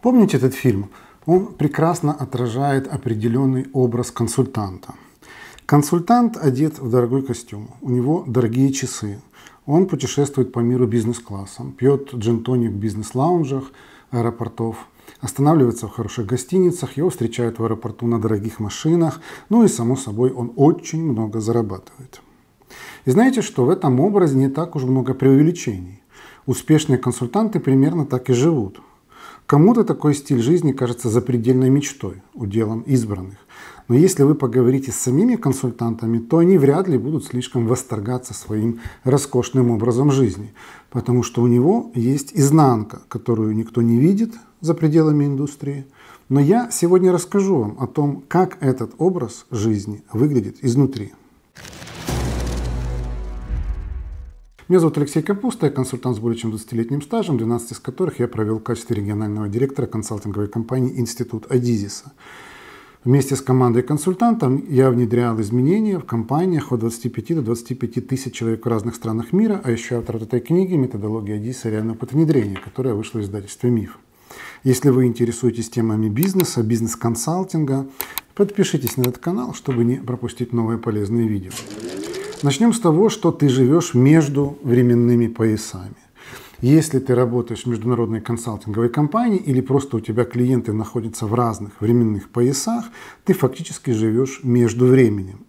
Помните этот фильм? Он прекрасно отражает определенный образ консультанта. Консультант одет в дорогой костюм, у него дорогие часы. Он путешествует по миру бизнес-классом, пьет джин в бизнес-лаунжах аэропортов, останавливается в хороших гостиницах, его встречают в аэропорту на дорогих машинах, ну и, само собой, он очень много зарабатывает. И знаете, что в этом образе не так уж много преувеличений. Успешные консультанты примерно так и живут. Кому-то такой стиль жизни кажется запредельной мечтой, уделом избранных. Но если вы поговорите с самими консультантами, то они вряд ли будут слишком восторгаться своим роскошным образом жизни, потому что у него есть изнанка, которую никто не видит за пределами индустрии. Но я сегодня расскажу вам о том, как этот образ жизни выглядит изнутри. Меня зовут Алексей Капуста, я консультант с более чем 20-летним стажем, 12 из которых я провел в качестве регионального директора консалтинговой компании «Институт Адизиса». Вместе с командой консультантом я внедрял изменения в компаниях от 25 до 25 тысяч человек в разных странах мира, а еще автор этой книги «Методология Адизиса реального внедрения, которая вышла в издательстве «Миф». Если вы интересуетесь темами бизнеса, бизнес-консалтинга, подпишитесь на этот канал, чтобы не пропустить новые полезные видео. Начнем с того, что ты живешь между временными поясами. Если ты работаешь в международной консалтинговой компании или просто у тебя клиенты находятся в разных временных поясах, ты фактически живешь между временем.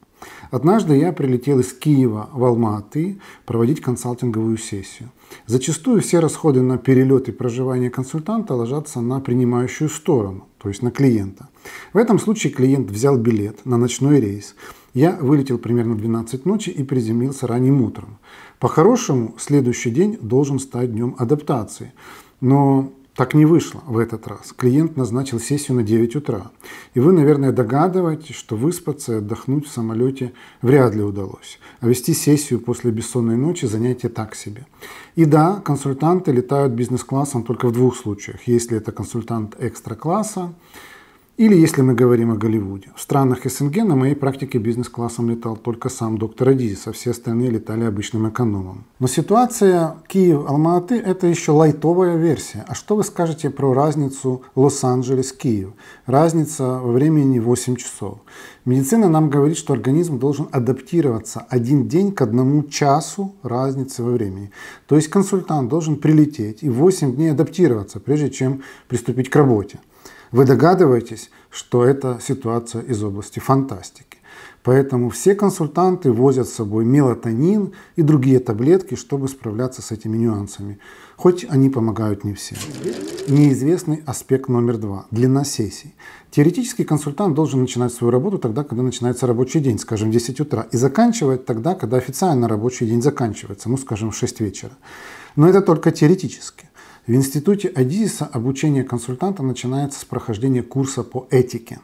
Однажды я прилетел из Киева в Алматы проводить консалтинговую сессию. Зачастую все расходы на перелет и проживание консультанта ложатся на принимающую сторону, то есть на клиента. В этом случае клиент взял билет на ночной рейс. Я вылетел примерно в 12 ночи и приземлился ранним утром. По-хорошему, следующий день должен стать днем адаптации. Но так не вышло в этот раз. Клиент назначил сессию на 9 утра. И вы, наверное, догадываетесь, что выспаться и отдохнуть в самолете вряд ли удалось. А вести сессию после бессонной ночи – занятие так себе. И да, консультанты летают бизнес-классом только в двух случаях. Если это консультант экстра-класса, или если мы говорим о Голливуде. В странах СНГ на моей практике бизнес-классом летал только сам доктор Адизис, а все остальные летали обычным экономом. Но ситуация Киев-Алматы – это еще лайтовая версия. А что вы скажете про разницу Лос-Анджелес-Киев? Разница во времени 8 часов. Медицина нам говорит, что организм должен адаптироваться один день к одному часу разницы во времени. То есть консультант должен прилететь и 8 дней адаптироваться, прежде чем приступить к работе. Вы догадываетесь, что это ситуация из области фантастики. Поэтому все консультанты возят с собой мелатонин и другие таблетки, чтобы справляться с этими нюансами. Хоть они помогают не всем. Неизвестный аспект номер два – длина сессий. Теоретически консультант должен начинать свою работу тогда, когда начинается рабочий день, скажем, в 10 утра, и заканчивать тогда, когда официально рабочий день заканчивается, ну, скажем, в 6 вечера. Но это только теоретически. В институте Адизиса обучение консультанта начинается с прохождения курса по этике.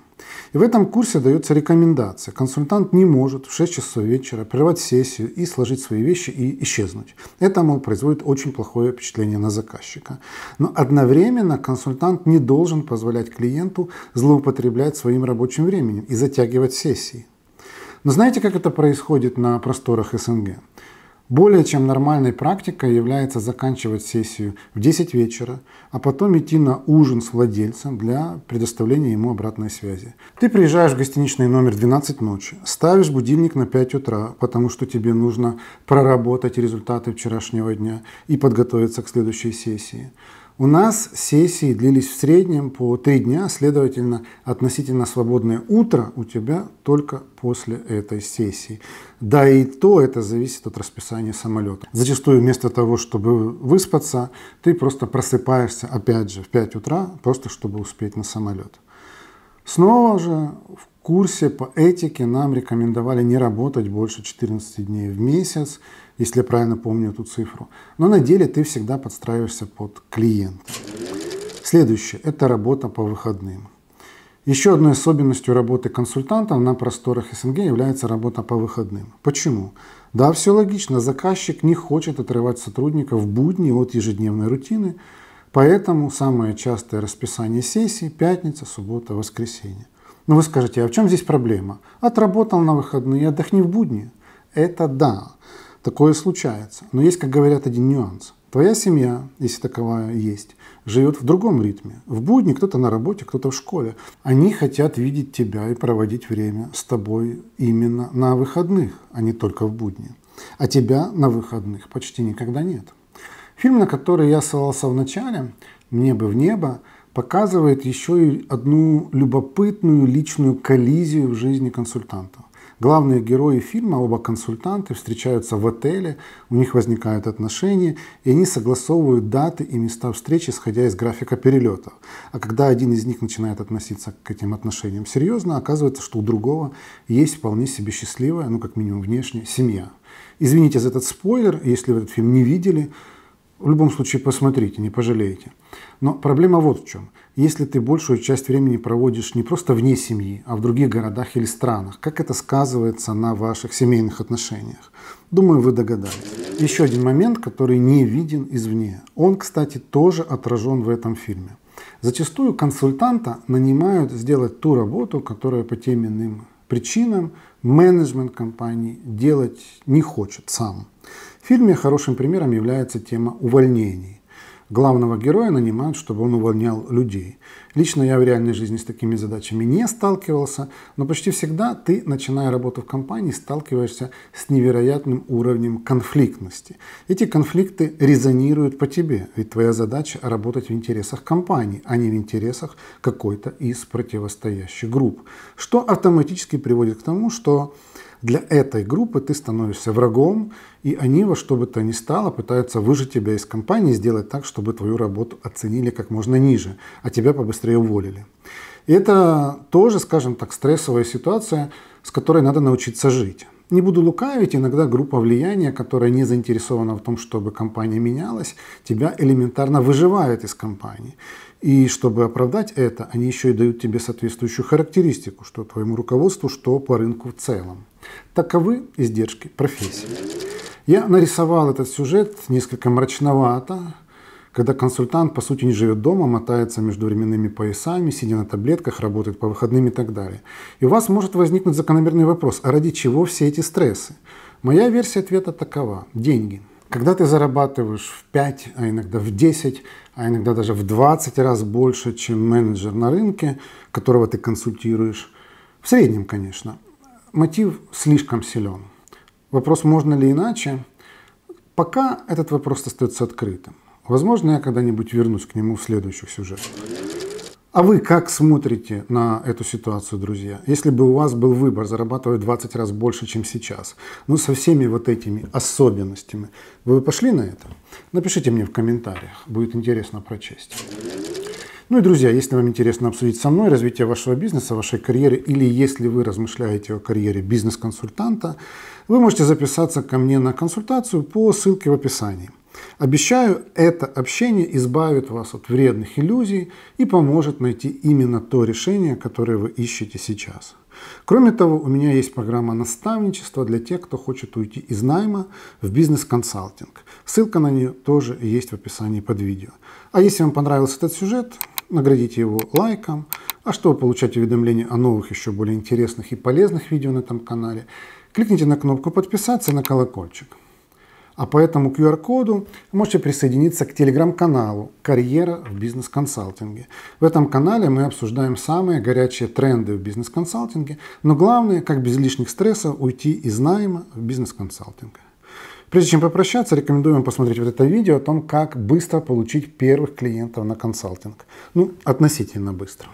И в этом курсе дается рекомендация. Консультант не может в 6 часов вечера прервать сессию и сложить свои вещи и исчезнуть. Это, мол, производит очень плохое впечатление на заказчика. Но одновременно консультант не должен позволять клиенту злоупотреблять своим рабочим временем и затягивать сессии. Но знаете, как это происходит на просторах СНГ? Более чем нормальной практикой является заканчивать сессию в 10 вечера, а потом идти на ужин с владельцем для предоставления ему обратной связи. Ты приезжаешь в гостиничный номер 12 ночи, ставишь будильник на 5 утра, потому что тебе нужно проработать результаты вчерашнего дня и подготовиться к следующей сессии. У нас сессии длились в среднем по три дня, следовательно, относительно свободное утро у тебя только после этой сессии. Да и то это зависит от расписания самолета. Зачастую вместо того, чтобы выспаться, ты просто просыпаешься опять же в 5 утра, просто чтобы успеть на самолет. Снова же в курсе по этике нам рекомендовали не работать больше 14 дней в месяц, если я правильно помню эту цифру. Но на деле ты всегда подстраиваешься под клиента. Следующее – это работа по выходным. Еще одной особенностью работы консультантов на просторах СНГ является работа по выходным. Почему? Да, все логично, заказчик не хочет отрывать сотрудников в будни от ежедневной рутины, поэтому самое частое расписание сессий – пятница, суббота, воскресенье. Но ну, вы скажете, а в чем здесь проблема? Отработал на выходные, отдохни в будни. Это да, такое случается. Но есть, как говорят, один нюанс. Твоя семья, если таковая есть, живет в другом ритме. В будни кто-то на работе, кто-то в школе. Они хотят видеть тебя и проводить время с тобой именно на выходных, а не только в будни. А тебя на выходных почти никогда нет. Фильм, на который я ссылался в начале, «Мне бы в небо», показывает еще и одну любопытную личную коллизию в жизни консультанта. Главные герои фильма, оба консультанты, встречаются в отеле, у них возникают отношения, и они согласовывают даты и места встречи, исходя из графика перелетов. А когда один из них начинает относиться к этим отношениям серьезно, оказывается, что у другого есть вполне себе счастливая, ну как минимум внешняя семья. Извините за этот спойлер, если вы этот фильм не видели, в любом случае посмотрите, не пожалеете. Но проблема вот в чем. Если ты большую часть времени проводишь не просто вне семьи, а в других городах или странах, как это сказывается на ваших семейных отношениях? Думаю, вы догадались. Еще один момент, который не виден извне. Он, кстати, тоже отражен в этом фильме. Зачастую консультанта нанимают сделать ту работу, которая по тем иным причинам менеджмент компании делать не хочет сам. В фильме хорошим примером является тема увольнений. Главного героя нанимают, чтобы он увольнял людей. Лично я в реальной жизни с такими задачами не сталкивался, но почти всегда ты, начиная работу в компании, сталкиваешься с невероятным уровнем конфликтности. Эти конфликты резонируют по тебе, ведь твоя задача работать в интересах компании, а не в интересах какой-то из противостоящих групп, что автоматически приводит к тому, что для этой группы ты становишься врагом, и они во что бы то ни стало пытаются выжить тебя из компании, сделать так, чтобы твою работу оценили как можно ниже, а тебя побыстрее уволили. И это тоже, скажем так, стрессовая ситуация, с которой надо научиться жить. Не буду лукавить, иногда группа влияния, которая не заинтересована в том, чтобы компания менялась, тебя элементарно выживает из компании. И чтобы оправдать это, они еще и дают тебе соответствующую характеристику, что твоему руководству, что по рынку в целом. Таковы издержки профессии. Я нарисовал этот сюжет несколько мрачновато, когда консультант, по сути, не живет дома, мотается между временными поясами, сидя на таблетках, работает по выходным и так далее. И у вас может возникнуть закономерный вопрос, а ради чего все эти стрессы? Моя версия ответа такова – деньги – когда ты зарабатываешь в 5, а иногда в 10, а иногда даже в 20 раз больше, чем менеджер на рынке, которого ты консультируешь, в среднем, конечно, мотив слишком силен. Вопрос, можно ли иначе, пока этот вопрос остается открытым. Возможно, я когда-нибудь вернусь к нему в следующих сюжетах. А вы как смотрите на эту ситуацию, друзья? Если бы у вас был выбор зарабатывать 20 раз больше, чем сейчас, но ну, со всеми вот этими особенностями, вы бы пошли на это? Напишите мне в комментариях, будет интересно прочесть. Ну и, друзья, если вам интересно обсудить со мной развитие вашего бизнеса, вашей карьеры, или если вы размышляете о карьере бизнес-консультанта, вы можете записаться ко мне на консультацию по ссылке в описании. Обещаю, это общение избавит вас от вредных иллюзий и поможет найти именно то решение, которое вы ищете сейчас. Кроме того, у меня есть программа наставничества для тех, кто хочет уйти из найма в бизнес-консалтинг. Ссылка на нее тоже есть в описании под видео. А если вам понравился этот сюжет, наградите его лайком. А чтобы получать уведомления о новых, еще более интересных и полезных видео на этом канале, кликните на кнопку подписаться и на колокольчик. А по этому QR-коду можете присоединиться к телеграм-каналу «Карьера в бизнес-консалтинге». В этом канале мы обсуждаем самые горячие тренды в бизнес-консалтинге, но главное, как без лишних стрессов уйти из найма в бизнес-консалтинг. Прежде чем попрощаться, рекомендую вам посмотреть вот это видео о том, как быстро получить первых клиентов на консалтинг. Ну, относительно быстро.